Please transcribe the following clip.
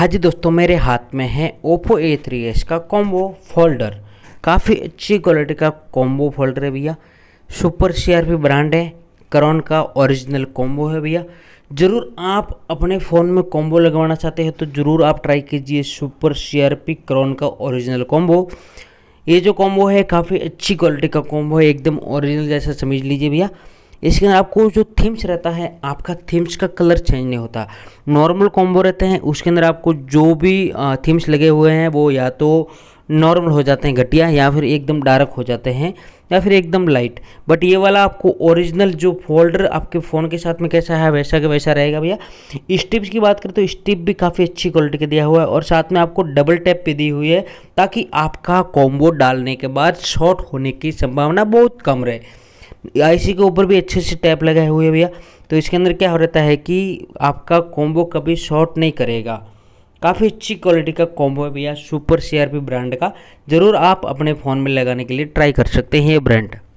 हाँ जी दोस्तों मेरे हाथ में है ओप्पो ए थ्री एस का कॉम्बो फोल्डर काफ़ी अच्छी क्वालिटी का कॉम्बो फोल्डर है भैया सुपर सीआरपी ब्रांड है करोन का ओरिजिनल कॉम्बो है भैया ज़रूर आप अपने फ़ोन में कॉम्बो लगवाना चाहते हैं तो ज़रूर आप ट्राई कीजिए सुपर पी करोन का ओरिजिनल कॉम्बो ये जो कॉम्बो है काफ़ी अच्छी क्वालिटी का कॉम्बो है एकदम ओरिजिनल जैसा समझ लीजिए भैया इसके अंदर आपको जो थीम्स रहता है आपका थीम्स का कलर चेंज नहीं होता नॉर्मल कॉम्बो रहते हैं उसके अंदर आपको जो भी थीम्स लगे हुए हैं वो या तो नॉर्मल हो जाते हैं घटिया या फिर एकदम डार्क हो जाते हैं या फिर एकदम लाइट बट ये वाला आपको ओरिजिनल जो फोल्डर आपके फ़ोन के साथ में कैसा है वैसा के वैसा रहेगा भैया स्टिप्स की बात करें तो स्टिप भी काफ़ी अच्छी क्वालिटी का दिया हुआ है और साथ में आपको डबल टैप भी दी हुई है ताकि आपका कॉम्बो डालने के बाद शॉर्ट होने की संभावना बहुत कम रहे आईसी के ऊपर भी अच्छे से टैप लगाए हुए भैया तो इसके अंदर क्या हो रहता है कि आपका कॉम्बो कभी शॉर्ट नहीं करेगा काफ़ी अच्छी क्वालिटी का कॉम्बो है भैया सुपर सीआरपी ब्रांड का ज़रूर आप अपने फ़ोन में लगाने के लिए ट्राई कर सकते हैं ये ब्रांड